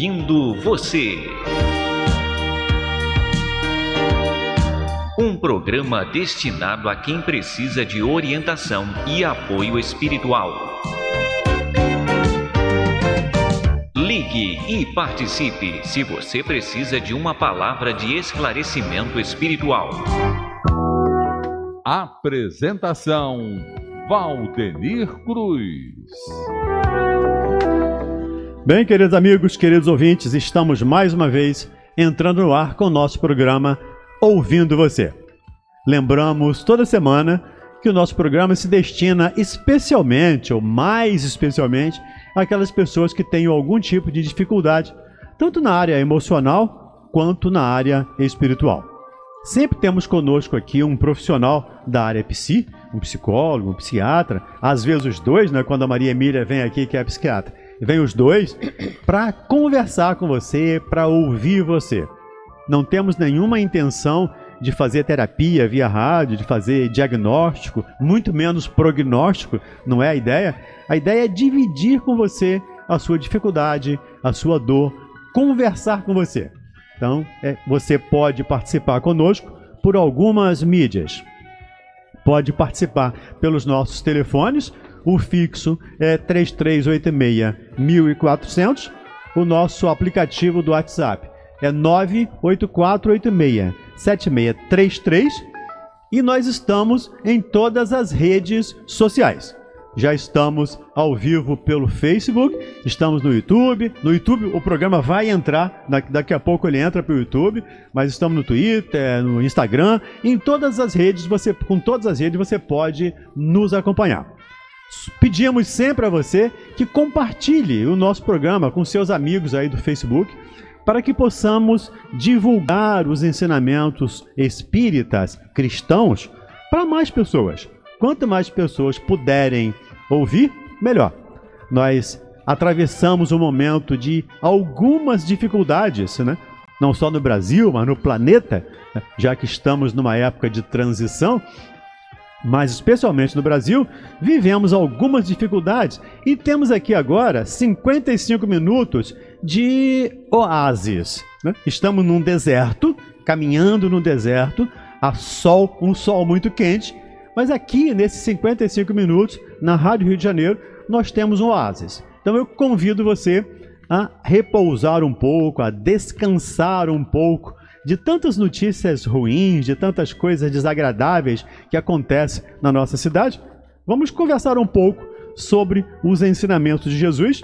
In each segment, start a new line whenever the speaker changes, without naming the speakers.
Ouvindo Você. Um programa destinado a quem precisa de orientação e apoio espiritual. Ligue e participe se você precisa de uma palavra de esclarecimento espiritual. Apresentação Valdenir Cruz. Bem, queridos amigos, queridos ouvintes, estamos mais uma vez entrando no ar com o nosso programa Ouvindo Você. Lembramos toda semana que o nosso programa se destina especialmente, ou mais especialmente, àquelas pessoas que têm algum tipo de dificuldade, tanto na área emocional quanto na área espiritual. Sempre temos conosco aqui um profissional da área psi, um psicólogo, um psiquiatra, às vezes os dois, né, quando a Maria Emília vem aqui que é psiquiatra Vem os dois para conversar com você, para ouvir você. Não temos nenhuma intenção de fazer terapia via rádio, de fazer diagnóstico, muito menos prognóstico, não é a ideia. A ideia é dividir com você a sua dificuldade, a sua dor, conversar com você. Então, é, você pode participar conosco por algumas mídias. Pode participar pelos nossos telefones o fixo é 3386 1400. O nosso aplicativo do WhatsApp é 98486 7633. E nós estamos em todas as redes sociais. Já estamos ao vivo pelo Facebook, estamos no YouTube. No YouTube o programa vai entrar, daqui a pouco ele entra pelo YouTube, mas estamos no Twitter, no Instagram, em todas as redes, você com todas as redes você pode nos acompanhar pedíamos sempre a você que compartilhe o nosso programa com seus amigos aí do Facebook, para que possamos divulgar os ensinamentos espíritas cristãos para mais pessoas. Quanto mais pessoas puderem ouvir, melhor. Nós atravessamos um momento de algumas dificuldades, né? não só no Brasil, mas no planeta, né? já que estamos numa época de transição, mas especialmente no Brasil, vivemos algumas dificuldades e temos aqui agora 55 minutos de oásis. Né? Estamos num deserto, caminhando no deserto, a sol, um sol muito quente, mas aqui nesses 55 minutos, na Rádio Rio de Janeiro, nós temos um oásis. Então eu convido você a repousar um pouco, a descansar um pouco de tantas notícias ruins, de tantas coisas desagradáveis que acontecem na nossa cidade, vamos conversar um pouco sobre os ensinamentos de Jesus.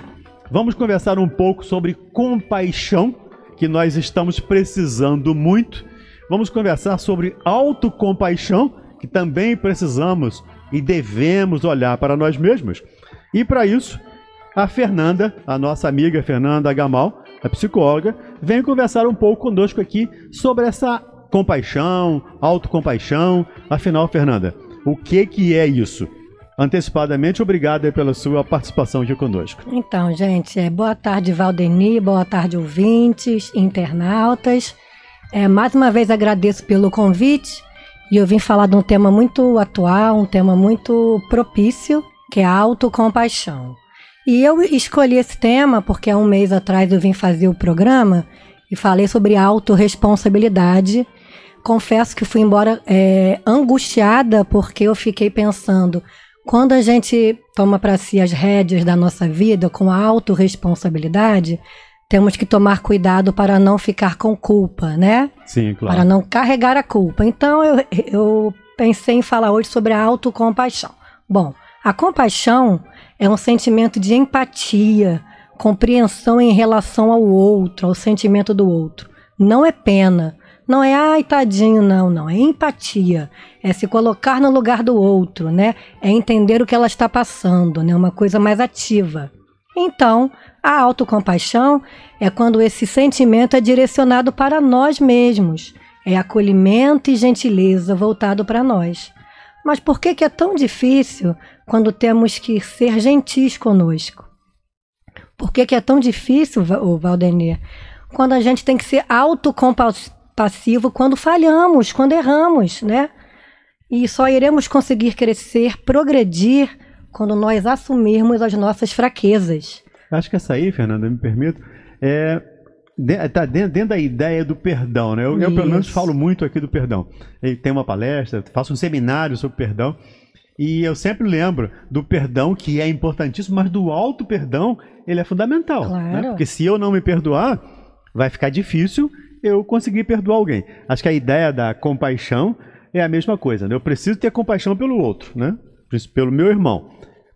Vamos conversar um pouco sobre compaixão, que nós estamos precisando muito. Vamos conversar sobre autocompaixão, que também precisamos e devemos olhar para nós mesmos. E para isso, a Fernanda, a nossa amiga Fernanda Gamal, a psicóloga, vem conversar um pouco conosco aqui sobre essa compaixão, autocompaixão. Afinal, Fernanda, o que, que é isso? Antecipadamente, obrigado pela sua participação aqui conosco.
Então, gente, é, boa tarde, Valdeni, boa tarde, ouvintes, internautas. É, mais uma vez agradeço pelo convite e eu vim falar de um tema muito atual, um tema muito propício, que é a autocompaixão. E eu escolhi esse tema porque há um mês atrás eu vim fazer o programa e falei sobre autorresponsabilidade. Confesso que fui embora é, angustiada porque eu fiquei pensando. Quando a gente toma para si as rédeas da nossa vida com autorresponsabilidade, temos que tomar cuidado para não ficar com culpa, né?
Sim, claro. Para não
carregar a culpa. Então eu, eu pensei em falar hoje sobre a autocompaixão. Bom, a compaixão é um sentimento de empatia, compreensão em relação ao outro, ao sentimento do outro. Não é pena. Não é ai tadinho, não, não. É empatia. É se colocar no lugar do outro, né? É entender o que ela está passando, né? Uma coisa mais ativa. Então, a autocompaixão é quando esse sentimento é direcionado para nós mesmos. É acolhimento e gentileza voltado para nós. Mas por que, que é tão difícil quando temos que ser gentis conosco? Por que, que é tão difícil, o Valdenir, quando a gente tem que ser autocompassivo quando falhamos, quando erramos, né? E só iremos conseguir crescer, progredir, quando nós assumirmos as nossas fraquezas.
Acho que essa aí, Fernanda, me permito, é tá dentro, dentro, da ideia do perdão, né? Eu, eu, pelo menos falo muito aqui do perdão. Tem uma palestra, faço um seminário sobre perdão e eu sempre lembro do perdão que é importantíssimo, mas do alto perdão ele é fundamental, né? claro. né? porque se eu não me perdoar, vai ficar difícil eu conseguir perdoar alguém. Acho que a ideia da compaixão é a mesma coisa. Né? Eu preciso ter compaixão pelo outro, né? Pelo meu irmão,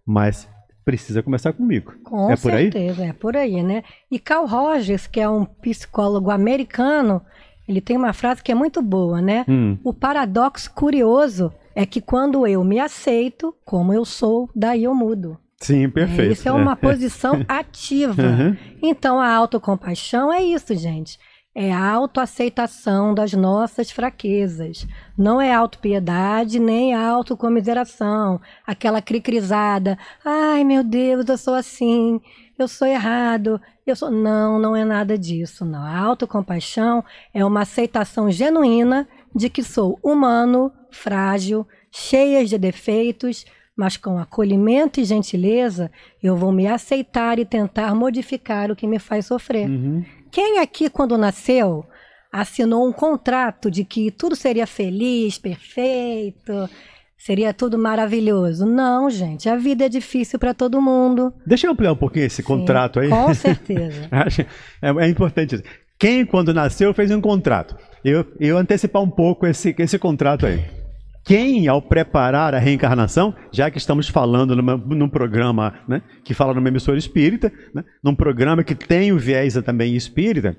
mas precisa começar comigo. Com é por certeza,
aí? é por aí, né? E Carl Rogers, que é um psicólogo americano, ele tem uma frase que é muito boa, né? Hum. O paradoxo curioso é que quando eu me aceito como eu sou, daí eu mudo.
Sim, é, perfeito. É, isso é uma é. posição
ativa. Uhum. Então a autocompaixão é isso, gente é a autoaceitação das nossas fraquezas. Não é autopiedade, nem autocomiseração. Aquela cricrisada. Ai, meu Deus, eu sou assim. Eu sou errado. Eu sou... Não, não é nada disso, não. A autocompaixão é uma aceitação genuína de que sou humano, frágil, cheia de defeitos, mas com acolhimento e gentileza eu vou me aceitar e tentar modificar o que me faz sofrer. Uhum. Quem aqui, quando nasceu, assinou um contrato de que tudo seria feliz, perfeito, seria tudo maravilhoso? Não, gente, a vida é difícil para todo mundo.
Deixa eu ampliar um pouquinho esse Sim, contrato aí. Com certeza. é, é importante isso. Quem, quando nasceu, fez um contrato. Eu, eu antecipar um pouco esse, esse contrato aí quem, ao preparar a reencarnação, já que estamos falando numa, num programa né, que fala numa emissora espírita, né, num programa que tem o viés também espírita,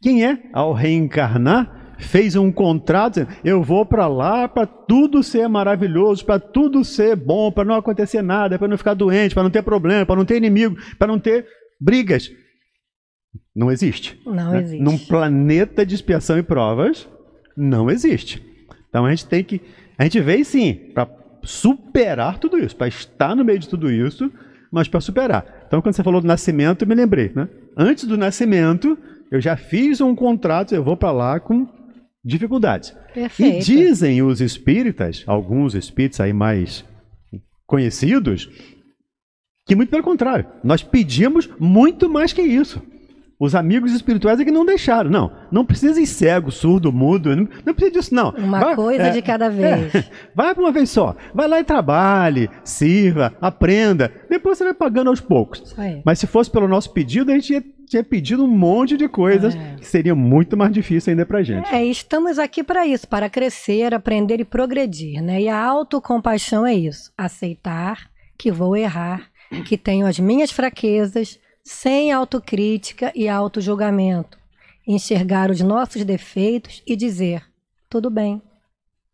quem é, ao reencarnar, fez um contrato, dizendo, eu vou para lá para tudo ser maravilhoso, para tudo ser bom, para não acontecer nada, para não ficar doente, para não ter problema, para não ter inimigo, para não ter brigas. Não existe. Não né? existe. Num planeta de expiação e provas, não existe. Então a gente tem que. A gente veio sim para superar tudo isso, para estar no meio de tudo isso, mas para superar. Então quando você falou do nascimento, eu me lembrei, né? Antes do nascimento, eu já fiz um contrato, eu vou para lá com dificuldades. Perfeito. E dizem os espíritas, alguns espíritos aí mais conhecidos, que muito pelo contrário, nós pedimos muito mais que isso. Os amigos espirituais é que não deixaram. Não, não precisa ir cego, surdo, mudo. Não, não precisa disso, não. Uma vai, coisa é, de cada é, vez. É, vai uma vez só. Vai lá e trabalhe, sirva, aprenda. Depois você vai pagando aos poucos. Mas se fosse pelo nosso pedido, a gente ia tinha pedido um monte de coisas é. que seria muito mais difícil ainda para gente.
É, estamos aqui para isso, para crescer, aprender e progredir, né? E a autocompaixão é isso, aceitar que vou errar, que tenho as minhas fraquezas, sem autocrítica e autojulgamento, enxergar os nossos defeitos e dizer: tudo bem,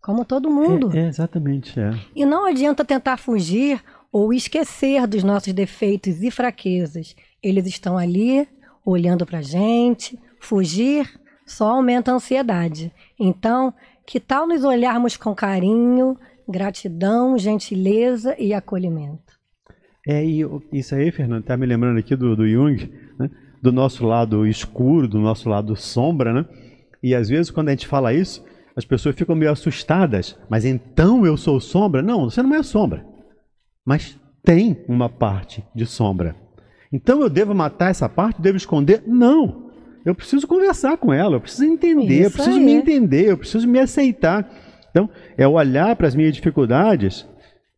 como todo mundo. É, é
exatamente. É.
E não adianta tentar fugir ou esquecer dos nossos defeitos e fraquezas. Eles estão ali, olhando para gente. Fugir só aumenta a ansiedade. Então, que tal nos olharmos com carinho, gratidão, gentileza e acolhimento?
É isso aí, Fernando, tá me lembrando aqui do, do Jung, né? do nosso lado escuro, do nosso lado sombra, né? E às vezes quando a gente fala isso, as pessoas ficam meio assustadas. Mas então eu sou sombra? Não, você não é sombra. Mas tem uma parte de sombra. Então eu devo matar essa parte? Devo esconder? Não. Eu preciso conversar com ela, eu preciso entender, isso eu preciso aí. me entender, eu preciso me aceitar. Então, é olhar para as minhas dificuldades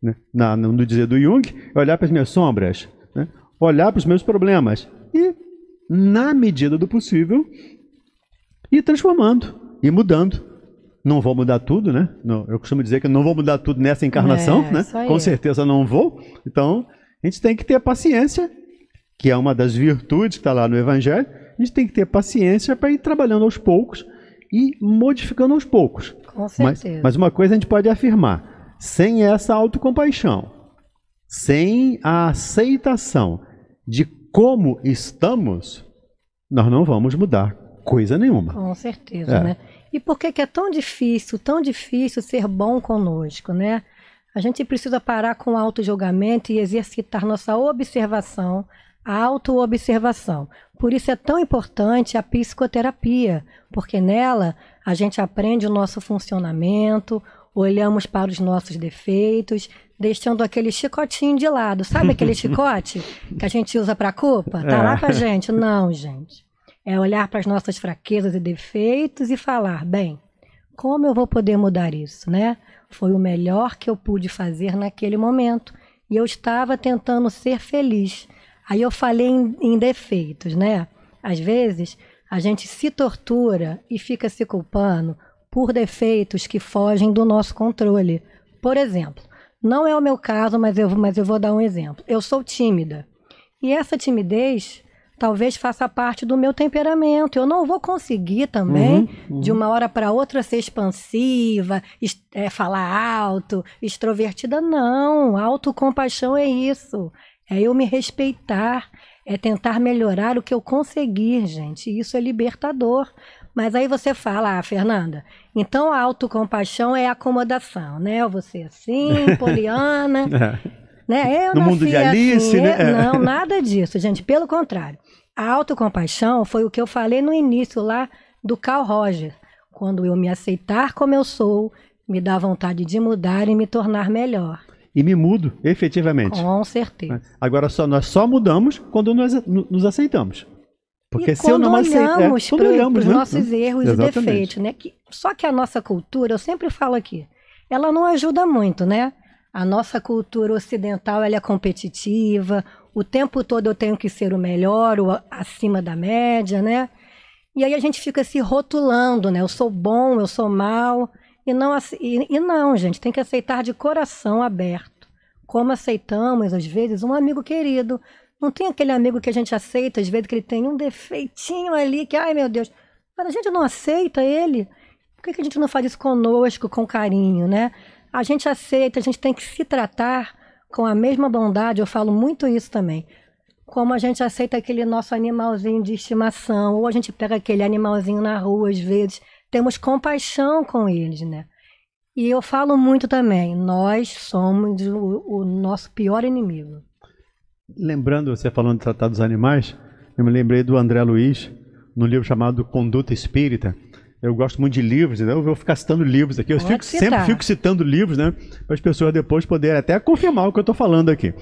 né? Na, no dizer do Jung, é olhar para as minhas sombras, né? olhar para os meus problemas e, na medida do possível, ir transformando e mudando não vou mudar tudo, né? Não, eu costumo dizer que não vou mudar tudo nessa encarnação, é, né? Com certeza não vou. Então, a gente tem que ter paciência, que é uma das virtudes que está lá no Evangelho. A gente tem que ter paciência para ir trabalhando aos poucos e modificando aos poucos. Com certeza. Mas, mas uma coisa a gente pode afirmar: sem essa autocompaixão, sem a aceitação de como estamos, nós não vamos mudar coisa nenhuma.
Com certeza, é. né? E por que, que é tão difícil, tão difícil ser bom conosco, né? A gente precisa parar com o auto-julgamento e exercitar nossa observação, a auto-observação. Por isso é tão importante a psicoterapia, porque nela a gente aprende o nosso funcionamento, olhamos para os nossos defeitos, deixando aquele chicotinho de lado. Sabe aquele chicote que a gente usa para culpa? Tá é. lá para a gente? Não, gente. É olhar para as nossas fraquezas e defeitos e falar, bem, como eu vou poder mudar isso, né? Foi o melhor que eu pude fazer naquele momento e eu estava tentando ser feliz. Aí eu falei em, em defeitos, né? Às vezes a gente se tortura e fica se culpando por defeitos que fogem do nosso controle. Por exemplo, não é o meu caso, mas eu, mas eu vou dar um exemplo. Eu sou tímida. E essa timidez talvez faça parte do meu temperamento. Eu não vou conseguir também, uhum, uhum. de uma hora para outra, ser expansiva, é, falar alto, extrovertida. Não, autocompaixão é isso. É eu me respeitar, é tentar melhorar o que eu conseguir, gente. Isso é libertador. Mas aí você fala, ah, Fernanda, então a autocompaixão é acomodação, né? Você assim, Poliana. É. né? Eu no mundo de Alice, assim, é né? É. não, nada disso, gente. Pelo contrário. A autocompaixão foi o que eu falei no início lá do Carl Rogers. Quando eu me aceitar como eu sou, me dá vontade de mudar e me tornar melhor.
E me mudo, efetivamente.
Com certeza.
Agora, só, nós só mudamos quando nós nos aceitamos.
Porque e se eu não é, olhamos aceito, é, os né? nossos erros Exatamente. e defeitos, né? Que, só que a nossa cultura, eu sempre falo aqui, ela não ajuda muito, né? A nossa cultura ocidental ela é competitiva, o tempo todo eu tenho que ser o melhor, o acima da média, né? E aí a gente fica se rotulando, né? Eu sou bom, eu sou mal. E não, e, e não, gente, tem que aceitar de coração aberto. Como aceitamos, às vezes, um amigo querido, não tem aquele amigo que a gente aceita, às vezes, que ele tem um defeitinho ali, que, ai meu Deus, mas a gente não aceita ele. Por que, que a gente não faz isso conosco, com carinho, né? A gente aceita, a gente tem que se tratar com a mesma bondade, eu falo muito isso também. Como a gente aceita aquele nosso animalzinho de estimação, ou a gente pega aquele animalzinho na rua, às vezes, temos compaixão com eles, né? E eu falo muito também, nós somos o, o nosso pior inimigo.
Lembrando, você falando de tratar dos animais, eu me lembrei do André Luiz, no livro chamado Conduta Espírita. Eu gosto muito de livros, então eu vou ficar citando livros aqui. Eu fico, sempre fico citando livros, né? Para as pessoas depois poderem até confirmar o que eu estou falando aqui.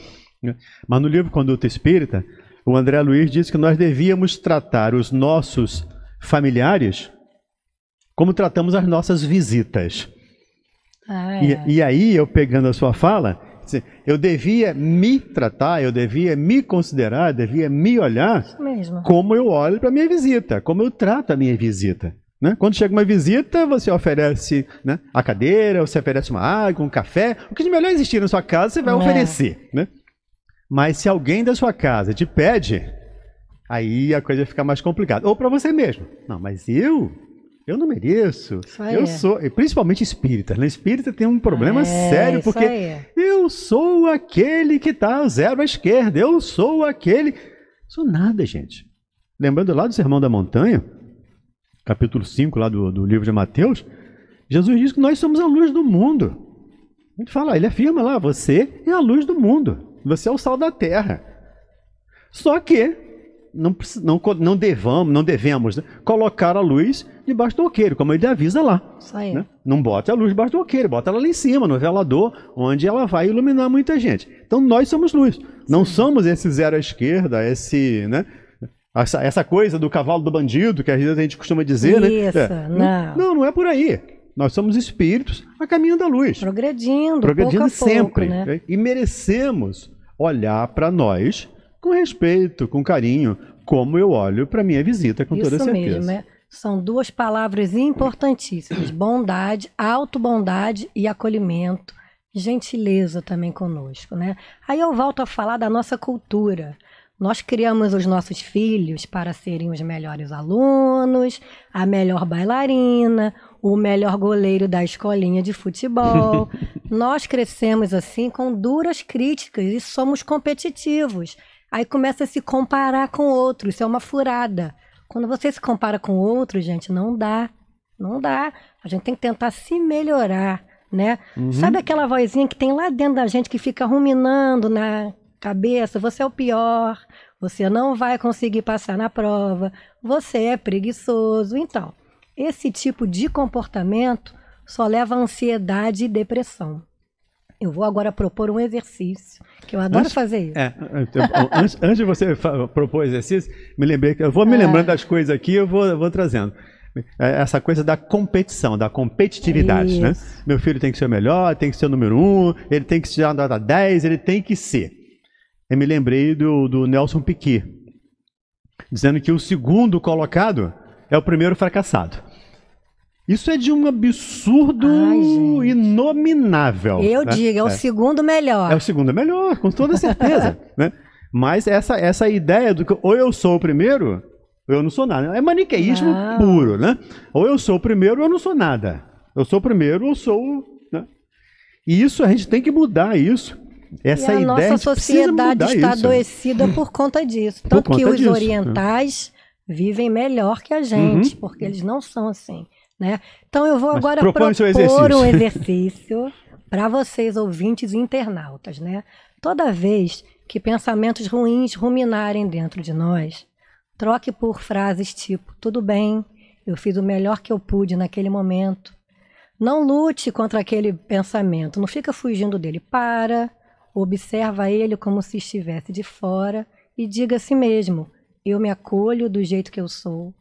Mas no livro Conduta Espírita, o André Luiz diz que nós devíamos tratar os nossos familiares como tratamos as nossas visitas. Ah, é. e, e aí, eu pegando a sua fala, eu devia me tratar, eu devia me considerar, eu devia me olhar como eu olho para minha visita, como eu trato a minha visita. Né? Quando chega uma visita, você oferece né, a cadeira, você oferece uma água, um café, o que de melhor existir na sua casa, você vai é. oferecer. Né? Mas se alguém da sua casa te pede, aí a coisa fica mais complicada. Ou para você mesmo. Não, mas eu eu não mereço. eu sou, principalmente espírita, né? Espírita tem um problema é, sério porque eu sou aquele que está zero à esquerda, eu sou aquele, sou nada, gente. Lembrando lá do Sermão da Montanha, capítulo 5 lá do, do livro de Mateus, Jesus diz que nós somos a luz do mundo. Ele fala, ele afirma lá, você é a luz do mundo, você é o sal da terra. Só que não, não, não devamos, não devemos né? colocar a luz debaixo do oqueiro, como ele avisa lá. Isso aí. Né? Não bota a luz debaixo do oqueiro, bota ela lá em cima, no velador, onde ela vai iluminar muita gente. Então nós somos luz. Sim. Não somos esse zero à esquerda, esse, né? Essa, essa coisa do cavalo do bandido, que às vezes a gente costuma dizer, né? Isso, né? É, não. não, não é por aí. Nós somos espíritos
a caminho da luz. Progredindo, progredindo pouco sempre. Pouco, né? né?
E merecemos olhar para nós com respeito, com carinho, como eu olho para minha visita, com Isso toda certeza. Mesmo, é.
São duas palavras importantíssimas: bondade, autobondade e acolhimento, gentileza também conosco, né? Aí eu volto a falar da nossa cultura. Nós criamos os nossos filhos para serem os melhores alunos, a melhor bailarina, o melhor goleiro da escolinha de futebol. Nós crescemos assim com duras críticas e somos competitivos. Aí começa a se comparar com outro. Isso é uma furada. Quando você se compara com outro, gente, não dá. Não dá. A gente tem que tentar se melhorar, né? Uhum. Sabe aquela vozinha que tem lá dentro da gente que fica ruminando na cabeça? Você é o pior, você não vai conseguir passar na prova, você é preguiçoso. Então, esse tipo de comportamento só leva a ansiedade e depressão. Eu vou agora propor um exercício, que eu adoro antes, fazer isso.
É, é então, antes, antes, de você propor exercício, me lembrei, eu vou me ah. lembrando é. das coisas aqui, eu vou, vou trazendo é, essa coisa da competição, da competitividade, né? Meu filho tem que ser o melhor, tem que ser o número um, ele tem que ser a nota 10, ele tem que ser. Eu me lembrei do, do Nelson Piquet, dizendo que o segundo colocado é o primeiro fracassado. Isso é de um absurdo Ai, inominável. Eu né? digo, é, é, o
segundo melhor. É o
segundo melhor, com toda certeza. né? Mas essa, essa ideia do que ou eu sou o primeiro, ou eu não sou nada. É maniqueísmo não. puro, né? Ou eu sou o primeiro, ou eu não sou nada. Eu sou o primeiro, ou sou. Né? E isso a gente tem que mudar isso. Essa e a ideia, nossa sociedade está isso. adoecida por
conta disso. Tanto conta que os disso, né? orientais vivem melhor que a gente, uhum. porque eles não são assim. Né? Então eu vou Mas agora propor exercício. um exercício para vocês, ouvintes e internautas. Né? Toda vez que pensamentos ruins ruminarem dentro de nós, troque por frases tipo: tudo bem, eu fiz o melhor que eu pude naquele momento. Não lute contra aquele pensamento, não fica fugindo dele. Para, observa ele como se estivesse de fora e diga a si mesmo: eu me acolho do jeito que eu sou,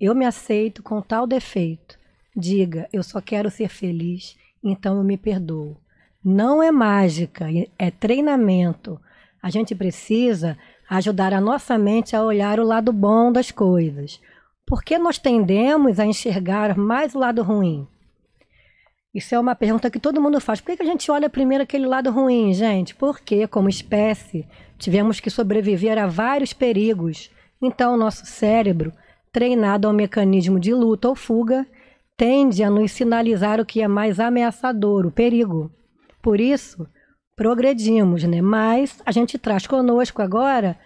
eu me aceito com tal defeito Diga, eu só quero ser feliz, então eu me perdoo. Não é mágica, é treinamento. A gente precisa ajudar a nossa mente a olhar o lado bom das coisas. Porque nós tendemos a enxergar mais o lado ruim. Isso é uma pergunta que todo mundo faz. Por que a gente olha primeiro aquele lado ruim, gente? Porque, como espécie, tivemos que sobreviver a vários perigos. Então, o nosso cérebro, treinado ao mecanismo de luta ou fuga, tende a nos sinalizar o que é mais ameaçador, o perigo. Por isso, progredimos, né? Mas a gente traz conosco agora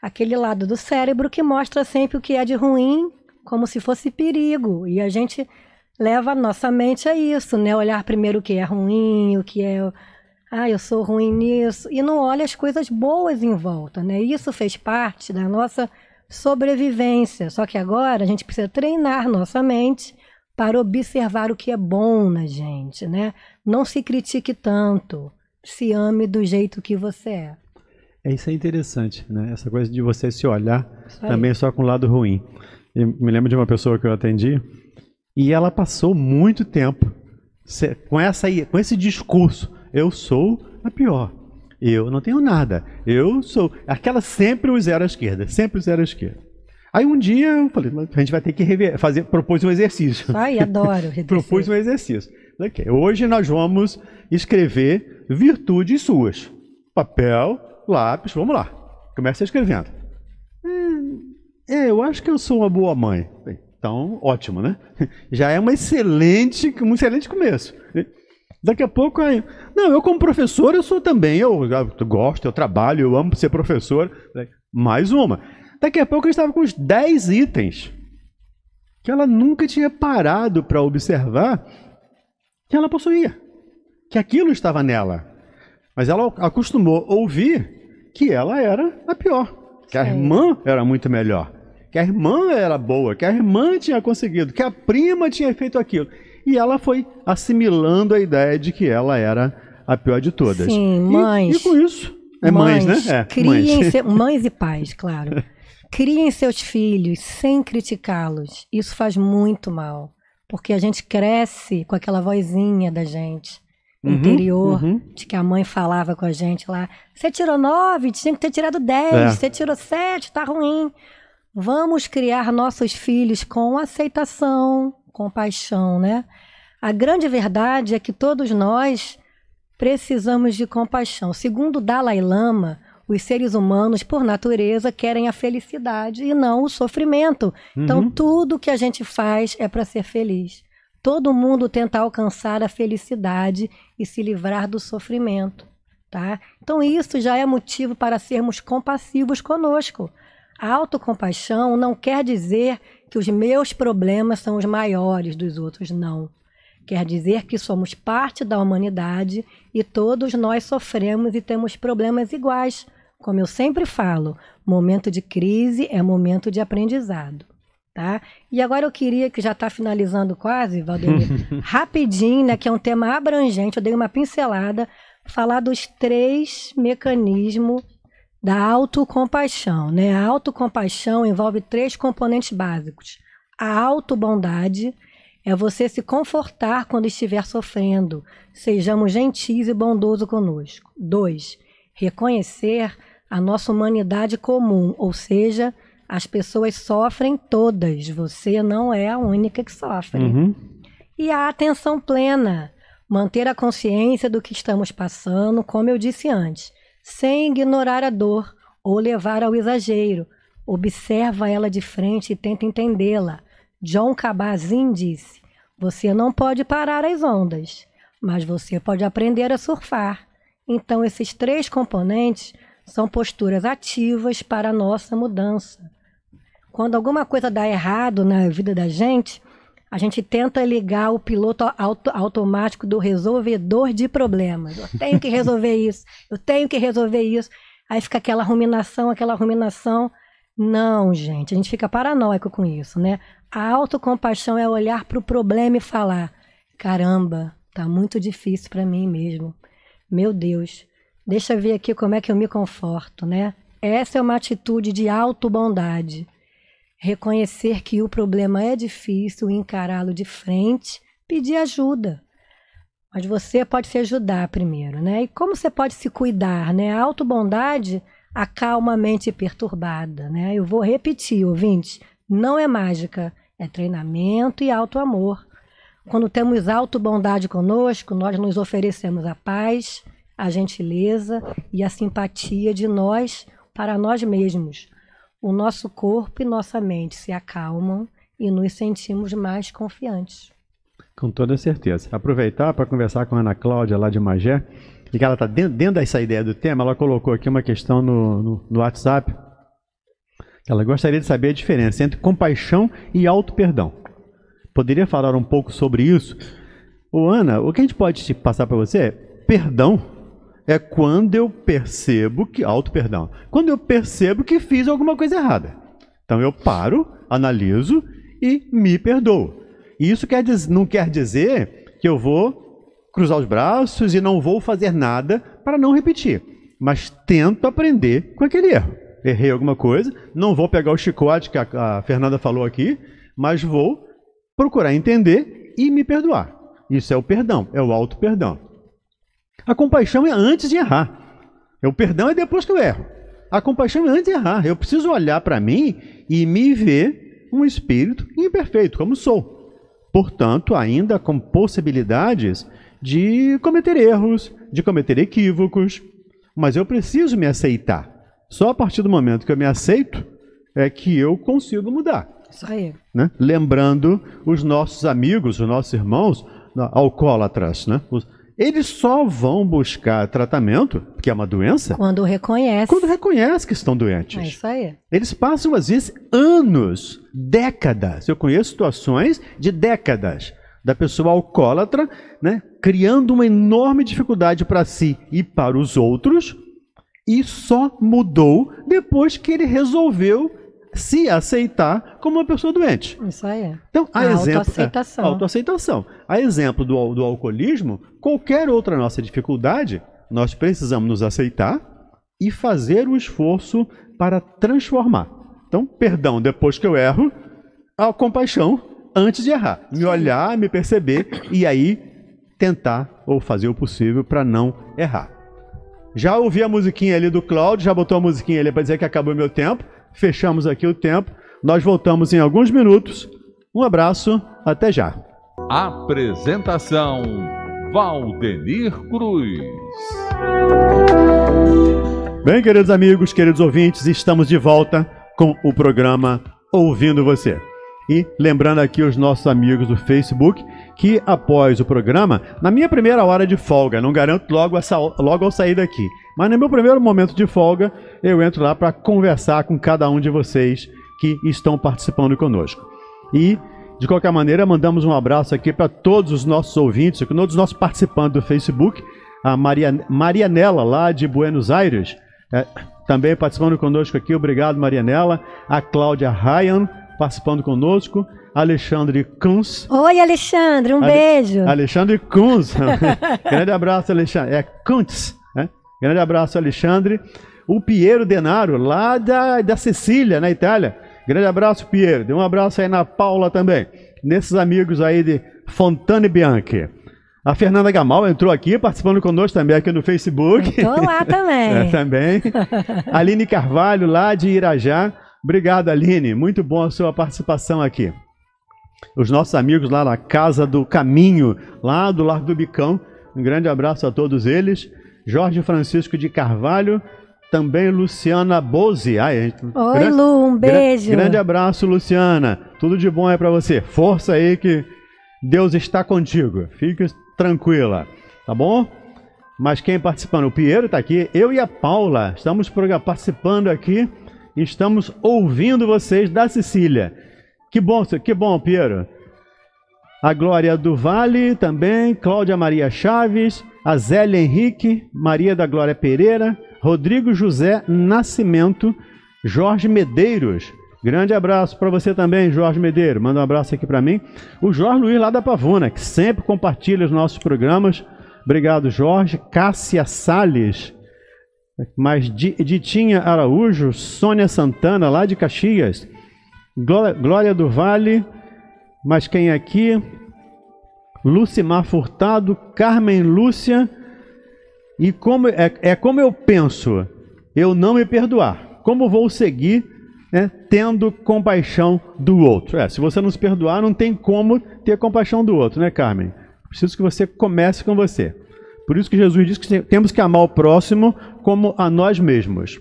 aquele lado do cérebro que mostra sempre o que é de ruim, como se fosse perigo, e a gente leva a nossa mente a isso, né? Olhar primeiro o que é ruim, o que é ah, eu sou ruim nisso, e não olha as coisas boas em volta, né? Isso fez parte da nossa sobrevivência. Só que agora a gente precisa treinar nossa mente para observar o que é bom na gente, né? Não se critique tanto, se ame do jeito que você é.
É isso é interessante, né? Essa coisa de você se olhar também só com o lado ruim. Eu me lembro de uma pessoa que eu atendi e ela passou muito tempo com essa com esse discurso, eu sou a pior. Eu não tenho nada. Eu sou. Aquela sempre o zero à esquerda. Sempre o zero à esquerda. Aí um dia eu falei, a gente vai ter que rever, fazer, propôs um exercício. Ai, adoro. propôs um exercício. Okay. Hoje nós vamos escrever virtudes suas. Papel, lápis, vamos lá. Começa escrevendo. Ah, é, eu acho que eu sou uma boa mãe. Então, ótimo, né? Já é um excelente, um excelente começo. Daqui a pouco aí. Não, eu como professor, eu sou também. Eu, eu gosto, eu trabalho, eu amo ser professor. Mais uma. Daqui a pouco eu estava com os 10 itens que ela nunca tinha parado para observar que ela possuía, que aquilo estava nela. Mas ela acostumou ouvir que ela era a pior, que a irmã era muito melhor, que a irmã era boa, que a irmã tinha conseguido, que a prima tinha feito aquilo. E ela foi assimilando a ideia de que ela era a pior de todas. Sim,
mães. E, e com isso. É mães, né? mães né? É, mães. Ser, mães e pais, claro. Criem seus filhos sem criticá-los. Isso faz muito mal, porque a gente cresce com aquela vozinha da gente uhum, interior uhum. de que a mãe falava com a gente lá: "Você tirou nove, tinha que ter tirado dez. É. Você é. tirou sete, tá ruim". Vamos criar nossos filhos com aceitação, compaixão, né? A grande verdade é que todos nós precisamos de compaixão. Segundo Dalai Lama, os seres humanos, por natureza, querem a felicidade e não o sofrimento. Então, uhum. Então, tudo que a gente faz é para ser feliz. Todo mundo tenta alcançar a felicidade e se livrar do sofrimento, tá? Então, isso já é motivo para sermos compassivos conosco. A autocompaixão não quer dizer que os meus problemas são os maiores dos outros, não. Quer dizer que somos parte da humanidade e todos nós sofremos e temos problemas iguais. Como eu sempre falo, momento de crise é momento de aprendizado. Tá? E agora eu queria, que já está finalizando quase, Valdemir, rapidinho, né, que é um tema abrangente, eu dei uma pincelada, falar dos três mecanismos da autocompaixão. Né? A autocompaixão envolve três componentes básicos: a autobondade, bondade é você se confortar quando estiver sofrendo. Sejamos gentis e bondosos conosco. 2. Reconhecer a nossa humanidade comum, ou seja, as pessoas sofrem todas. Você não é a única que sofre. Uhum. E a atenção plena. Manter a consciência do que estamos passando, como eu disse antes, sem ignorar a dor ou levar ao exagero. Observa ela de frente e tenta entendê-la. John Cabazin disse: Você não pode parar as ondas, mas você pode aprender a surfar. Então, esses três componentes são posturas ativas para a nossa mudança. Quando alguma coisa dá errado na vida da gente, a gente tenta ligar o piloto auto automático do resolvedor de problemas. Eu tenho que resolver isso, eu tenho que resolver isso. Aí fica aquela ruminação, aquela ruminação. Não, gente, a gente fica paranoico com isso, né? A autocompaixão é olhar para o problema e falar: caramba, tá muito difícil para mim mesmo. Meu Deus, deixa eu ver aqui como é que eu me conforto, né? Essa é uma atitude de autobondade. Reconhecer que o problema é difícil, encará-lo de frente, pedir ajuda. Mas você pode se ajudar primeiro, né? E como você pode se cuidar, né? A autobondade acalma a mente perturbada, né? Eu vou repetir, ouvintes, não é mágica. É treinamento e alto amor. Quando temos autobondade bondade conosco, nós nos oferecemos a paz, a gentileza e a simpatia de nós para nós mesmos. O nosso corpo e nossa mente se acalmam e nos sentimos mais confiantes.
Com toda certeza. Aproveitar para conversar com a Ana Cláudia, lá de Magé, e que ela está dentro, dentro dessa ideia do tema, ela colocou aqui uma questão no, no, no WhatsApp ela gostaria de saber a diferença entre compaixão e auto-perdão. Poderia falar um pouco sobre isso? Ô, Ana, o que a gente pode passar para você é perdão é quando eu percebo que. Auto-perdão. Quando eu percebo que fiz alguma coisa errada. Então eu paro, analiso e me perdoo. E isso quer não quer dizer que eu vou cruzar os braços e não vou fazer nada para não repetir. Mas tento aprender com aquele erro errei alguma coisa, não vou pegar o chicote que a, a Fernanda falou aqui, mas vou procurar entender e me perdoar. Isso é o perdão, é o auto perdão. A compaixão é antes de errar. É o perdão é depois que eu erro. A compaixão é antes de errar. Eu preciso olhar para mim e me ver um espírito imperfeito, como sou. Portanto, ainda com possibilidades de cometer erros, de cometer equívocos, mas eu preciso me aceitar. Só a partir do momento que eu me aceito é que eu consigo mudar. Isso aí. Né? Lembrando os nossos amigos, os nossos irmãos alcoólatras, né? Os, eles só vão buscar tratamento, que é uma doença.
Quando reconhece. Quando
reconhece que estão doentes. É isso aí. Eles passam, às vezes, anos, décadas. Eu conheço situações de décadas da pessoa alcoólatra, né, criando uma enorme dificuldade para si e para os outros, e só mudou depois que ele resolveu se aceitar como uma pessoa doente.
Isso aí. É. Então, a, a exemplo, é, autoaceitação. É,
autoaceitação. A exemplo do, do alcoolismo, qualquer outra nossa dificuldade, nós precisamos nos aceitar e fazer o esforço para transformar. Então, perdão depois que eu erro, a compaixão antes de errar. Me olhar, me perceber e aí tentar ou fazer o possível para não errar. Já ouvi a musiquinha ali do Cláudio, já botou a musiquinha ali para dizer que acabou meu tempo. Fechamos aqui o tempo. Nós voltamos em alguns minutos. Um abraço, até já. Apresentação Valdenir Cruz. Bem, queridos amigos, queridos ouvintes, estamos de volta com o programa Ouvindo Você. E lembrando aqui os nossos amigos do Facebook que após o programa, na minha primeira hora de folga, não garanto logo, essa, logo ao sair daqui, mas no meu primeiro momento de folga, eu entro lá para conversar com cada um de vocês que estão participando conosco. E, de qualquer maneira, mandamos um abraço aqui para todos os nossos ouvintes, todos os nossos participantes do Facebook, a Maria, Marianela, lá de Buenos Aires, é, também participando conosco aqui, obrigado Marianela, a Cláudia Ryan participando conosco, Alexandre Kunz.
Oi, Alexandre, um Ale... beijo.
Alexandre Kunz. Grande abraço, Alexandre. É Kunz, né? Grande abraço, Alexandre. O Piero Denaro, lá da, da Sicília, na Itália. Grande abraço, Piero. Dê um abraço aí na Paula também. Nesses amigos aí de Fontane Bianchi. A Fernanda Gamal entrou aqui, participando conosco também aqui no Facebook. Estou lá também. é, também. Aline Carvalho, lá de Irajá. Obrigado, Aline. Muito bom a sua participação aqui os nossos amigos lá na Casa do Caminho, lá do Largo do Bicão. Um grande abraço a todos eles. Jorge Francisco de Carvalho, também Luciana Bose. Ai, Oi,
Lu, um beijo. Grande, grande
abraço, Luciana. Tudo de bom é para você. Força aí que Deus está contigo. Fique tranquila, tá bom? Mas quem participando? O Piero está aqui, eu e a Paula estamos participando aqui e estamos ouvindo vocês da Sicília. Que bom, que bom, Piero. A Glória do Vale também, Cláudia Maria Chaves, a Zélia Henrique, Maria da Glória Pereira, Rodrigo José Nascimento, Jorge Medeiros. Grande abraço para você também, Jorge Medeiros. Manda um abraço aqui para mim. O Jorge Luiz lá da Pavuna, que sempre compartilha os nossos programas. Obrigado, Jorge. Cássia Sales, mais Ditinha Araújo, Sônia Santana, lá de Caxias. Glória, Glória do Vale, mas quem é aqui? Lucimar Furtado, Carmen Lúcia. E como é, é como eu penso, eu não me perdoar. Como vou seguir né, tendo compaixão do outro? É, se você não se perdoar, não tem como ter compaixão do outro, né, Carmen? Preciso que você comece com você. Por isso que Jesus diz que temos que amar o próximo como a nós mesmos.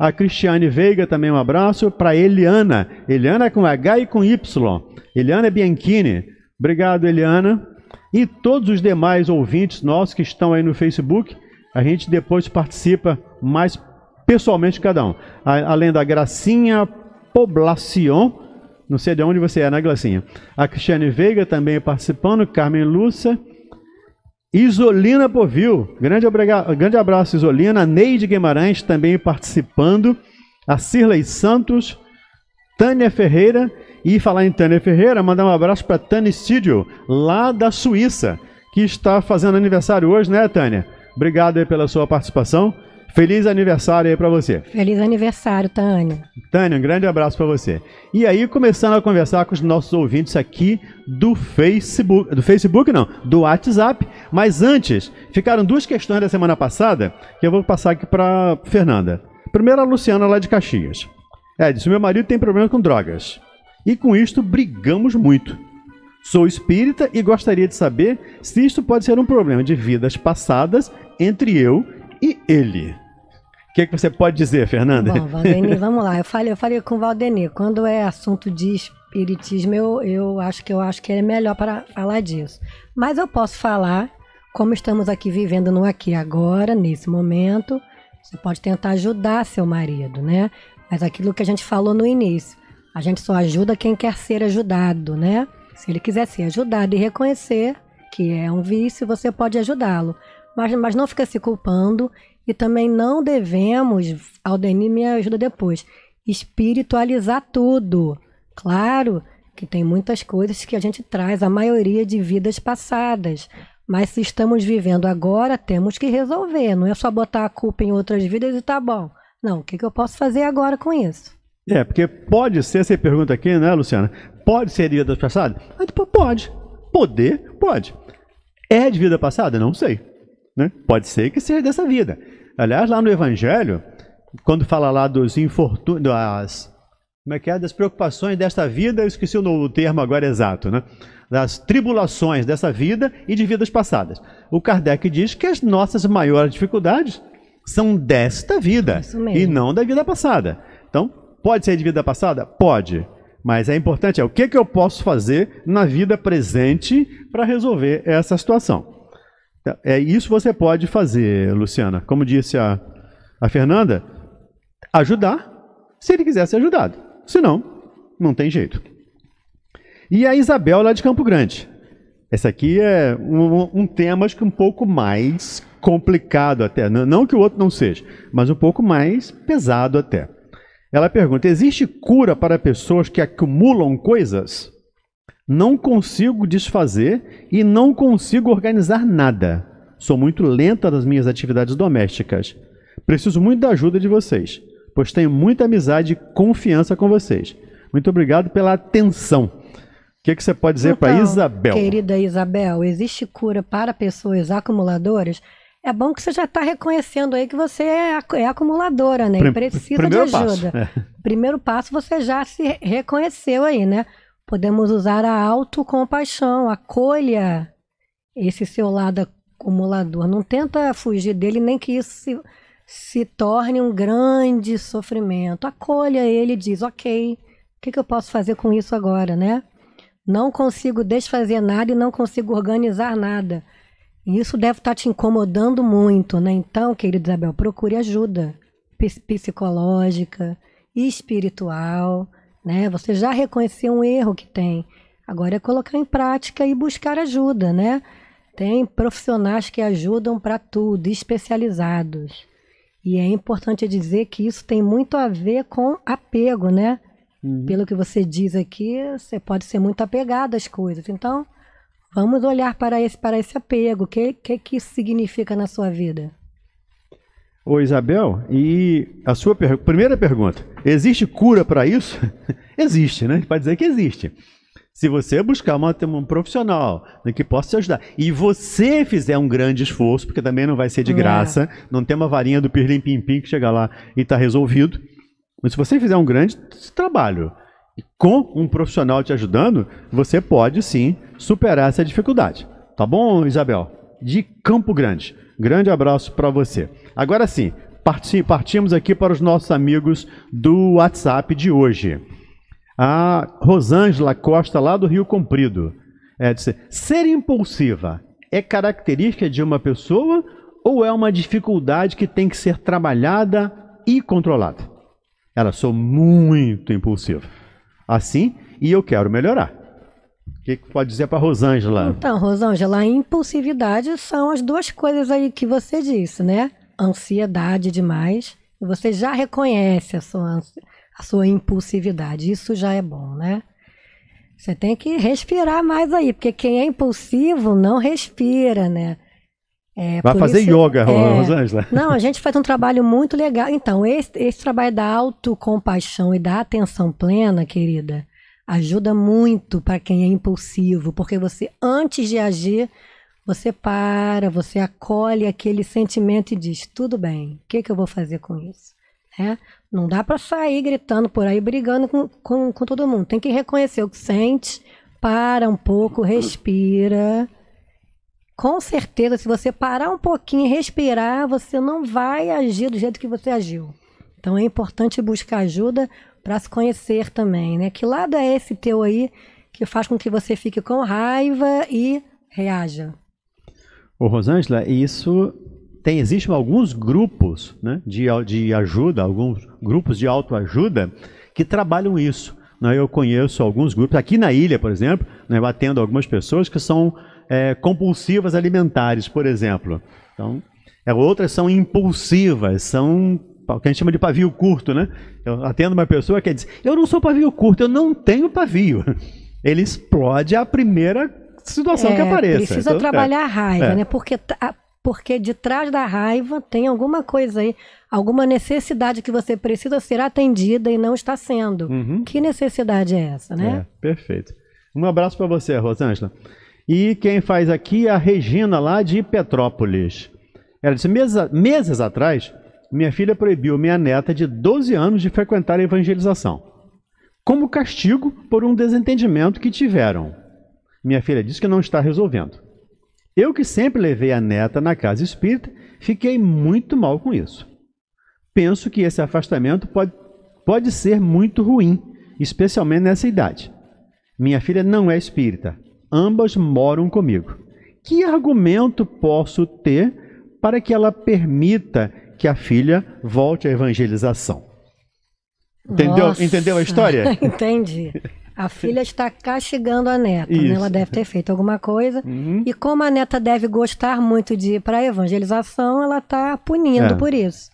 A Cristiane Veiga também um abraço. Para Eliana. Eliana com H e com Y. Eliana Bianchini. Obrigado, Eliana. E todos os demais ouvintes nossos que estão aí no Facebook. A gente depois participa mais pessoalmente cada um. além da Gracinha Poblacion. Não sei de onde você é, né, Gracinha? A Cristiane Veiga também participando. Carmen Lúcia. Isolina Povil, grande, grande abraço, Isolina. Neide Guimarães também participando. A Cirlei Santos, Tânia Ferreira. E falar em Tânia Ferreira, mandar um abraço para Tânia Studio, lá da Suíça, que está fazendo aniversário hoje, né, Tânia? Obrigado pela sua participação. Feliz aniversário aí para você.
Feliz aniversário, Tânia.
Tânia, um grande abraço para você. E aí, começando a conversar com os nossos ouvintes aqui do Facebook, do Facebook não, do WhatsApp. Mas antes, ficaram duas questões da semana passada que eu vou passar aqui para Fernanda. Primeiro, a Luciana lá de Caxias. É, disse, meu marido tem problema com drogas. E com isto brigamos muito. Sou espírita e gostaria de saber se isto pode ser um problema de vidas passadas entre eu e ele? O que, é que você pode dizer, Fernanda? Bom, Valdenir,
vamos lá. Eu falei, eu falei com o Valdenir. Quando é assunto de espiritismo, eu, eu acho que eu acho que ele é melhor para falar disso. Mas eu posso falar como estamos aqui vivendo no aqui agora, nesse momento. Você pode tentar ajudar seu marido, né? Mas aquilo que a gente falou no início, a gente só ajuda quem quer ser ajudado, né? Se ele quiser ser ajudado e reconhecer que é um vício, você pode ajudá-lo mas, mas não fica se culpando e também não devemos, Aldenir me ajuda depois, espiritualizar tudo. Claro que tem muitas coisas que a gente traz, a maioria de vidas passadas. Mas se estamos vivendo agora, temos que resolver. Não é só botar a culpa em outras vidas e tá bom. Não, o que, que eu posso fazer agora com isso?
É, porque pode ser, você pergunta aqui, né, Luciana? Pode ser de vida passada? Pode. Poder, pode. É de vida passada? Não sei. Né? Pode ser que seja dessa vida. Aliás, lá no Evangelho, quando fala lá dos infortúnios, das, como é que é? Das preocupações desta vida, eu esqueci o termo agora exato, né? Das tribulações dessa vida e de vidas passadas. O Kardec diz que as nossas maiores dificuldades são desta vida e não da vida passada. Então, pode ser de vida passada? Pode. Mas é importante é o que, que eu posso fazer na vida presente para resolver essa situação. É, é, isso você pode fazer, Luciana. Como disse a, a Fernanda, ajudar se ele quiser ser ajudado. Se não, não tem jeito. E a Isabel, lá de Campo Grande. Essa aqui é um, um tema acho que um pouco mais complicado até. Não que o outro não seja, mas um pouco mais pesado até. Ela pergunta: existe cura para pessoas que acumulam coisas? não consigo desfazer e não consigo organizar nada. Sou muito lenta nas minhas atividades domésticas. Preciso muito da ajuda de vocês, pois tenho muita amizade e confiança com vocês. Muito obrigado pela atenção. O que, é que, você pode dizer então, para Isabel? Querida
Isabel, existe cura para pessoas acumuladoras? É bom que você já está reconhecendo aí que você é, é acumuladora, né? Prim e precisa de ajuda. Passo, é. Primeiro passo, você já se reconheceu aí, né? Podemos usar a autocompaixão, acolha esse seu lado acumulador. Não tenta fugir dele, nem que isso se, se torne um grande sofrimento. Acolha ele e diz: Ok, o que, que eu posso fazer com isso agora, né? Não consigo desfazer nada e não consigo organizar nada. Isso deve estar te incomodando muito, né? Então, querido Isabel, procure ajuda psicológica, e espiritual né? Você já reconheceu um erro que tem. Agora é colocar em prática e buscar ajuda, né? Tem profissionais que ajudam para tudo, especializados. E é importante dizer que isso tem muito a ver com apego, né? Uhum. Pelo que você diz aqui, você pode ser muito apegado às coisas. Então, vamos olhar para esse, para esse apego. O que, que, que isso significa na sua vida?
Ô Isabel, e a sua per... primeira pergunta. Existe cura para isso? existe, né? Pode dizer que existe. Se você buscar uma, um profissional né, que possa te ajudar e você fizer um grande esforço, porque também não vai ser de é. graça, é. não tem uma varinha do pirlim pim pim que chega lá e está resolvido. Mas se você fizer um grande trabalho e com um profissional te ajudando, você pode sim superar essa dificuldade. Tá bom, Isabel? De Campo Grande. Grande abraço para você. Agora sim, partimos aqui para os nossos amigos do WhatsApp de hoje. A Rosângela Costa, lá do Rio Comprido, é, disse, ser impulsiva é característica de uma pessoa ou é uma dificuldade que tem que ser trabalhada e controlada? Ela, sou muito impulsiva. Assim, e eu quero melhorar. O que, que pode dizer para Rosângela?
Então, Rosângela, a impulsividade são as duas coisas aí que você disse, né? ansiedade demais, você já reconhece a sua, a sua impulsividade. Isso já é bom, né? Você tem que respirar mais aí, porque quem é impulsivo não respira, né? É, Vai fazer isso, yoga, é, Rosângela. Não, a gente faz um trabalho muito legal. Então, esse, esse trabalho da autocompaixão e da atenção plena, querida, ajuda muito para quem é impulsivo, porque você, antes de agir, você para, você acolhe aquele sentimento e diz: tudo bem, o que, que eu vou fazer com isso? É? Não dá para sair gritando por aí, brigando com, com, com todo mundo. Tem que reconhecer o que sente, para um pouco, respira. Com certeza, se você parar um pouquinho e respirar, você não vai agir do jeito que você agiu. Então é importante buscar ajuda para se conhecer também, né? Que lado é esse teu aí que faz com que você fique com raiva e reaja?
Ô Rosângela, isso tem, existem alguns grupos né, de, de ajuda, alguns grupos de autoajuda que trabalham isso. Né? Eu conheço alguns grupos, aqui na ilha, por exemplo, né, atendo algumas pessoas que são é, compulsivas alimentares, por exemplo. Então, é, outras são impulsivas, são o que a gente chama de pavio curto, né? Eu atendo uma pessoa que diz: Eu não sou pavio curto, eu não tenho pavio. Ele explode a primeira
situação é, que apareça. Precisa então, é. trabalhar a raiva, é. né? Porque, tá, porque de trás da raiva tem alguma coisa aí, alguma necessidade que você precisa ser atendida e não está sendo. Uhum. Que necessidade é essa, né?
É, perfeito. Um abraço para você, Rosângela. E quem faz aqui é a Regina, lá de Petrópolis. Ela disse: meses, meses atrás, minha filha proibiu minha neta de 12 anos de frequentar a evangelização, como castigo por um desentendimento que tiveram. Minha filha disse que não está resolvendo. Eu que sempre levei a neta na casa espírita, fiquei muito mal com isso. Penso que esse afastamento pode, pode ser muito ruim, especialmente nessa idade. Minha filha não é espírita, ambas moram comigo. Que argumento posso ter para que ela permita que a filha volte à evangelização? Entendeu, entendeu a história? Entendi.
A filha está castigando a neta, né? ela deve ter feito alguma coisa. Uhum. E como a neta deve gostar muito de ir para a evangelização, ela está punindo é. por isso.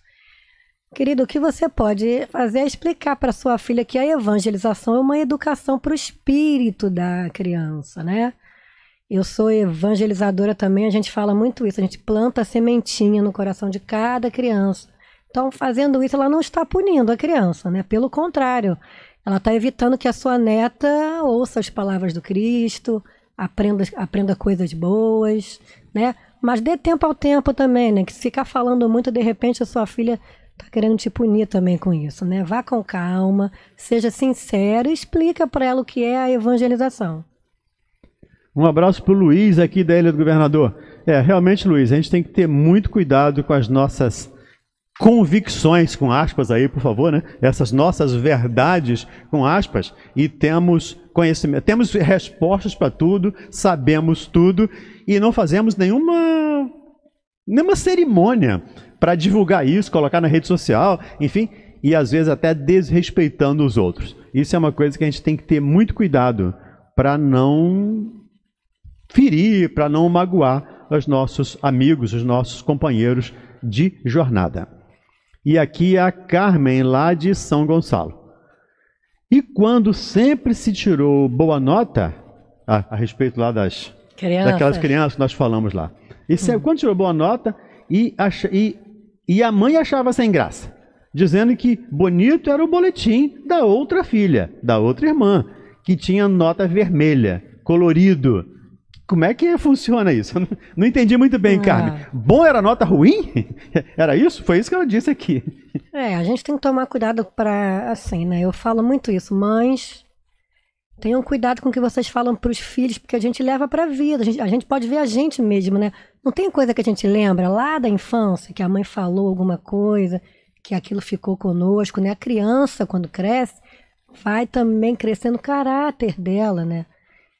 Querido, o que você pode fazer é explicar para sua filha que a evangelização é uma educação para o espírito da criança, né? Eu sou evangelizadora também, a gente fala muito isso, a gente planta a sementinha no coração de cada criança. Então, fazendo isso, ela não está punindo a criança, né? Pelo contrário, ela está evitando que a sua neta ouça as palavras do Cristo, aprenda, aprenda coisas boas, né? Mas dê tempo ao tempo também, né? Que se ficar falando muito, de repente a sua filha está querendo te punir também com isso, né? Vá com calma, seja sincera e explica para ela o que é a evangelização.
Um abraço para o Luiz aqui da Ilha do Governador. É, realmente, Luiz, a gente tem que ter muito cuidado com as nossas convicções, com aspas aí, por favor, né? essas nossas verdades, com aspas, e temos conhecimento, temos respostas para tudo, sabemos tudo e não fazemos nenhuma, nenhuma cerimônia para divulgar isso, colocar na rede social, enfim, e às vezes até desrespeitando os outros. Isso é uma coisa que a gente tem que ter muito cuidado para não ferir, para não magoar os nossos amigos, os nossos companheiros de jornada e aqui é a Carmen, lá de São Gonçalo. E quando sempre se tirou boa nota, a, a respeito lá das crianças. daquelas crianças que nós falamos lá, e sempre, uhum. quando tirou boa nota, e, ach, e, e a mãe achava sem graça, dizendo que bonito era o boletim da outra filha, da outra irmã, que tinha nota vermelha, colorido, como é que funciona isso? Eu não, não entendi muito bem, ah. Carmen. Bom era nota ruim? Era isso? Foi isso que ela disse aqui.
É, a gente tem que tomar cuidado para assim, né? Eu falo muito isso, mães tenham cuidado com o que vocês falam para os filhos, porque a gente leva para a vida. A gente pode ver a gente mesmo, né? Não tem coisa que a gente lembra lá da infância que a mãe falou alguma coisa, que aquilo ficou conosco, né? A criança quando cresce vai também crescendo o caráter dela, né?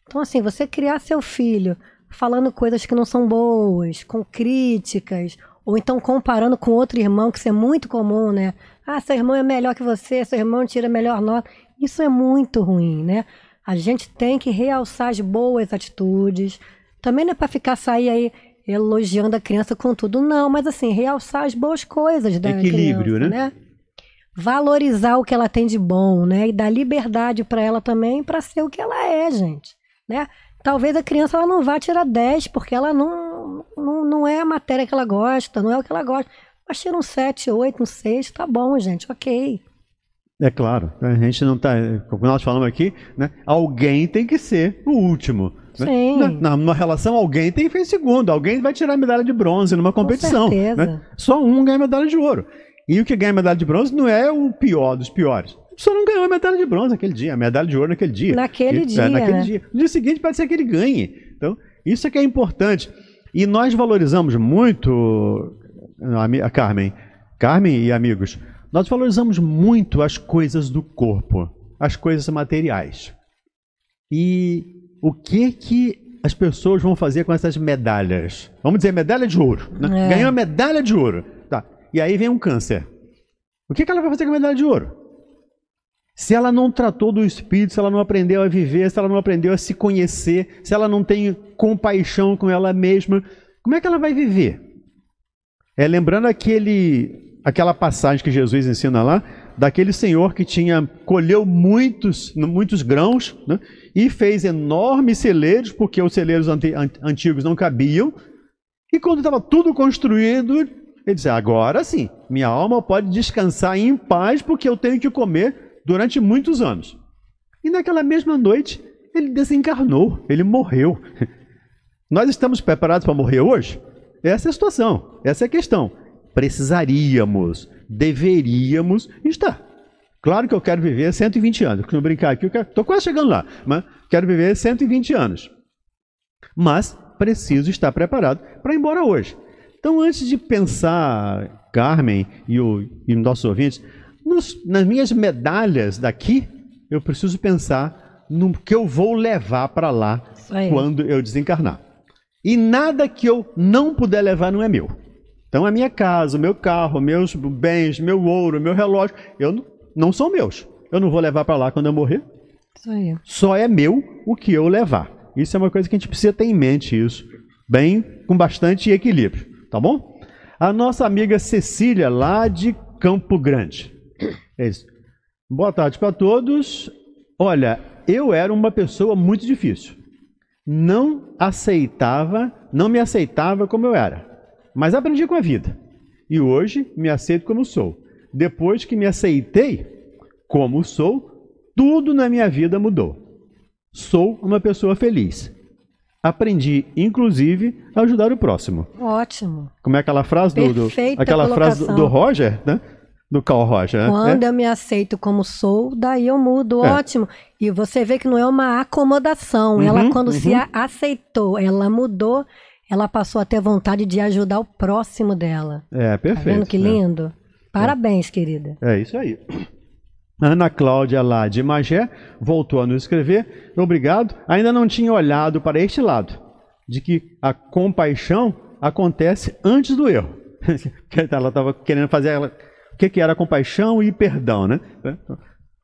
Então, assim, você criar seu filho falando coisas que não são boas, com críticas, ou então comparando com outro irmão, que isso é muito comum, né? Ah, seu irmão é melhor que você, seu irmão tira melhor nota. Isso é muito ruim, né? A gente tem que realçar as boas atitudes. Também não é para ficar sair aí elogiando a criança com tudo, não, mas assim, realçar as boas coisas da Equilíbrio, criança, né? né? Valorizar o que ela tem de bom, né? E dar liberdade para ela também para ser o que ela é, gente né? Talvez a criança ela não vá tirar 10, porque ela não, não, não é a matéria que ela gosta, não é o que ela gosta. Mas tira um 7, 8, um 6, tá bom, gente, ok.
É claro, a gente não tá. Como nós falamos aqui, né? Alguém tem que ser o último. Né? Sim. Né? Na, numa relação, alguém tem que ser segundo, alguém vai tirar medalha de bronze numa competição. Com né? certeza. Né? Só um ganha medalha de ouro. E o que ganha medalha de bronze não é o pior dos piores só não ganhou a medalha de bronze naquele dia, a medalha de ouro naquele dia. Naquele e, é, dia. É, naquele né? dia. No dia seguinte pode ser que ele ganhe. Então, isso é que é importante. E nós valorizamos muito, a Carmen, Carmen e amigos, nós valorizamos muito as coisas do corpo, as coisas materiais. E o que que as pessoas vão fazer com essas medalhas? Vamos dizer, medalha de ouro. Né? É. Ganhou a medalha de ouro. Tá. E aí vem um câncer. O que, que ela vai fazer com a medalha de ouro? Se ela não tratou do espírito, se ela não aprendeu a viver, se ela não aprendeu a se conhecer, se ela não tem compaixão com ela mesma, como é que ela vai viver? É lembrando aquele, aquela passagem que Jesus ensina lá, daquele senhor que tinha colheu muitos, muitos grãos né, e fez enormes celeiros, porque os celeiros ante, antigos não cabiam. E quando estava tudo construído, ele disse: Agora sim, minha alma pode descansar em paz, porque eu tenho que comer durante muitos anos. E naquela mesma noite, ele desencarnou, ele morreu. Nós estamos preparados para morrer hoje? Essa é a situação, essa é a questão. Precisaríamos, deveríamos estar. Claro que eu quero viver 120 anos. Se não brincar aqui, eu estou quase chegando lá, mas quero viver 120 anos. Mas preciso estar preparado para ir embora hoje. Então, antes de pensar, Carmen e, o, e nossos ouvintes, nos, nas minhas medalhas daqui, eu preciso pensar no que eu vou levar para lá quando eu desencarnar. E nada que eu não puder levar não é meu. Então a minha casa, o meu carro, meus bens, meu ouro, meu relógio, eu não, não são meus. Eu não vou levar para lá quando eu morrer. Só, Só é meu o que eu levar. Isso é uma coisa que a gente precisa ter em mente isso, bem com bastante equilíbrio, tá bom? A nossa amiga Cecília lá de Campo Grande. É isso. Boa tarde para todos. Olha, eu era uma pessoa muito difícil. Não aceitava, não me aceitava como eu era. Mas aprendi com a vida. E hoje me aceito como sou. Depois que me aceitei como sou, tudo na minha vida mudou. Sou uma pessoa feliz. Aprendi, inclusive, a ajudar o próximo.
Ótimo.
Como é aquela frase do, do aquela colocação. frase do, do Roger, né? do Carl Rocha. Né? Quando é.
eu me aceito como sou, daí eu mudo, é. ótimo. E você vê que não é uma acomodação. Uhum, ela, quando uhum. se aceitou, ela mudou, ela passou a ter vontade de ajudar o próximo dela. É,
perfeito. Tá vendo que é. lindo?
É. Parabéns, querida. É isso
aí. Ana Cláudia lá de Magé voltou a nos escrever. Obrigado. Ainda não tinha olhado para este lado, de que a compaixão acontece antes do erro. Ela estava querendo fazer ela o que, que era compaixão e perdão, né? É, então,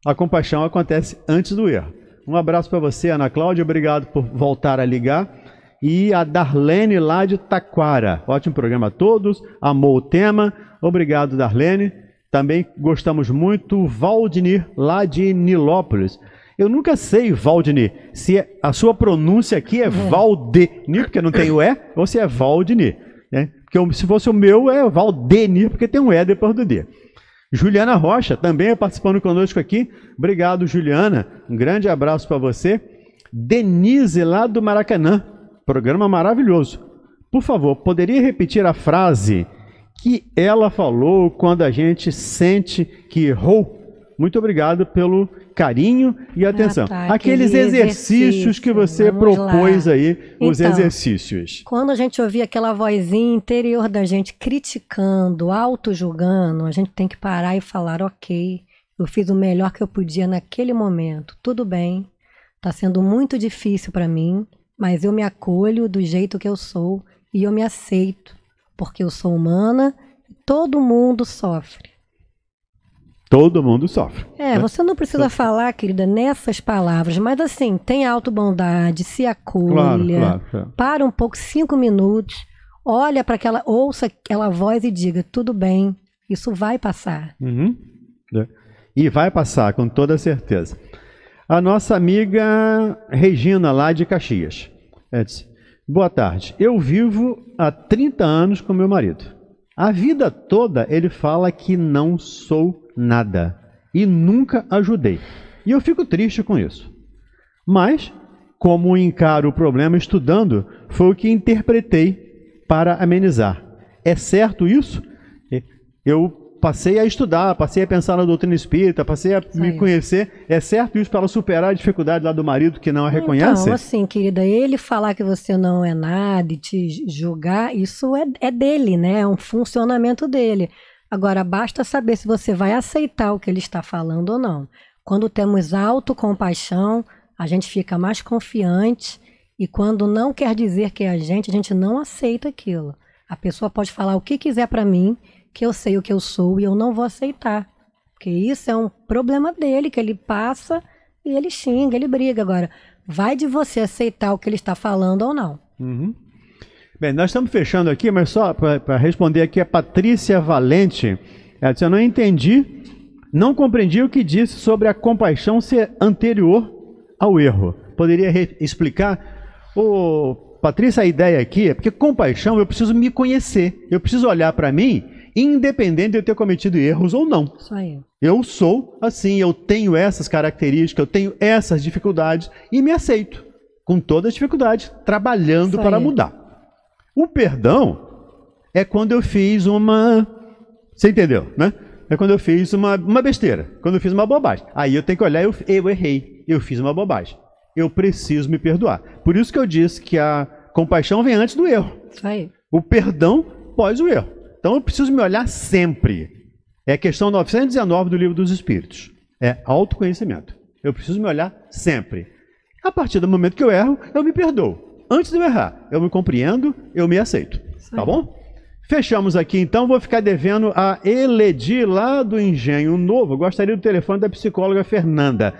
a compaixão acontece antes do erro. Um abraço para você, Ana Cláudia. Obrigado por voltar a ligar. E a Darlene lá de Taquara. Ótimo programa a todos. Amou o tema. Obrigado, Darlene. Também gostamos muito. Valdinir, lá de Nilópolis. Eu nunca sei, Valdinir, se é, a sua pronúncia aqui é uhum. Valdenir, porque não tem o E, ou se é Valdinir. Né? Porque se fosse o meu, é Valdenir, porque tem um E depois do D. Juliana Rocha também é participando conosco aqui. Obrigado, Juliana. Um grande abraço para você. Denise, lá do Maracanã. Programa maravilhoso. Por favor, poderia repetir a frase que ela falou quando a gente sente que errou muito obrigado pelo carinho e ah, atenção. Ah, tá, Aqueles exercícios exercício. que você Vamos propôs lá. aí, os então, exercícios.
Quando a gente ouvir aquela vozinha interior da gente criticando, auto-julgando, a gente tem que parar e falar: ok, eu fiz o melhor que eu podia naquele momento, tudo bem, está sendo muito difícil para mim, mas eu me acolho do jeito que eu sou e eu me aceito, porque eu sou humana e todo mundo sofre. Todo mundo sofre. É, né? você não precisa sofre. falar, querida, nessas palavras, mas assim, tem autobondade, se acolha, claro, claro, é. para um pouco, cinco minutos, olha para aquela, ouça aquela voz e diga, tudo bem, isso vai passar.
Uhum. É. E vai passar, com toda certeza. A nossa amiga Regina, lá de Caxias, é, disse, boa tarde, eu vivo há 30 anos com meu marido. A vida toda ele fala que não sou nada e nunca ajudei. E eu fico triste com isso. Mas, como encaro o problema estudando, foi o que interpretei para amenizar. É certo isso? Eu passei a estudar, passei a pensar na doutrina espírita, passei a me conhecer. É certo isso para superar a dificuldade lá do marido que não a reconhece? Então,
assim, querida, ele falar que você não é nada e te julgar, isso é, é dele, né? É um funcionamento dele. Agora, basta saber se você vai aceitar o que ele está falando ou não. Quando temos autocompaixão, a gente fica mais confiante e quando não quer dizer que é a gente, a gente não aceita aquilo. A pessoa pode falar o que quiser para mim, que eu sei o que eu sou e eu não vou aceitar. Porque isso é um problema dele, que ele passa e ele xinga, ele briga. Agora, vai de você aceitar o que ele está falando ou não. Uhum.
Bem, nós estamos fechando aqui, mas só para responder aqui a Patrícia Valente. Ela disse, eu não entendi, não compreendi o que disse sobre a compaixão ser anterior ao erro. Poderia explicar? Ô, Patrícia, a ideia aqui é porque compaixão eu preciso me conhecer, eu preciso olhar para mim independente de eu ter cometido erros ou não. Só eu. Eu sou assim, eu tenho essas características, eu tenho essas dificuldades e me aceito com todas as dificuldades, trabalhando para mudar. O perdão é quando eu fiz uma. Você entendeu, né? É quando eu fiz uma, uma besteira, quando eu fiz uma bobagem. Aí eu tenho que olhar, eu, eu errei, eu fiz uma bobagem. Eu preciso me perdoar. Por isso que eu disse que a compaixão vem antes do erro. Isso aí. O perdão pós o erro. Então eu preciso me olhar sempre. É a questão 919 do Livro dos Espíritos. É autoconhecimento. Eu preciso me olhar sempre. A partir do momento que eu erro, eu me perdoo antes de eu errar, eu me compreendo, eu me aceito. Sim. Tá bom? Fechamos aqui, então vou ficar devendo a Eledi lá do Engenho Novo. gostaria do telefone da psicóloga Fernanda.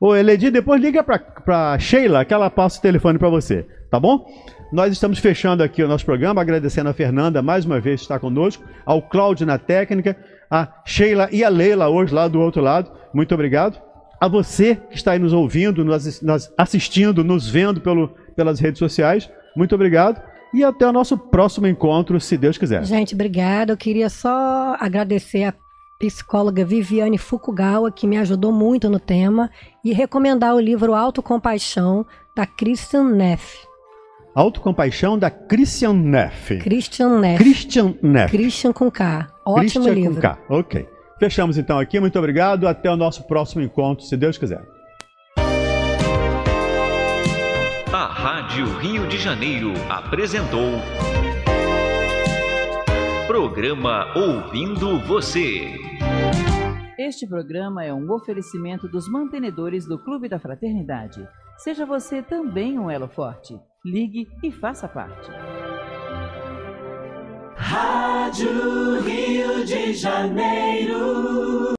Ô, Eledi, depois liga para Sheila que ela passa o telefone para você, tá bom? Nós estamos fechando aqui o nosso programa, agradecendo a Fernanda mais uma vez estar conosco, ao Cláudio na técnica, a Sheila e a Leila hoje lá do outro lado. Muito obrigado a você que está aí nos ouvindo, nos assistindo, nos vendo pelo, pelas redes sociais. Muito obrigado e até o nosso próximo encontro, se Deus quiser.
Gente, obrigada. Eu queria só agradecer a psicóloga Viviane Fukugawa, que me ajudou muito no tema, e recomendar o livro Autocompaixão, da Christian Neff.
Autocompaixão da Christian Neff.
Christian Neff. Christian Neff. Christian com K. Ótimo Christian livro. com K.
OK. Fechamos então aqui, muito obrigado, até o nosso próximo encontro, se Deus quiser. A Rádio Rio de Janeiro apresentou Programa Ouvindo Você.
Este programa
é um oferecimento dos mantenedores do Clube da Fraternidade. Seja você também um elo forte. Ligue e faça parte.
Rádio Rio de Janeiro.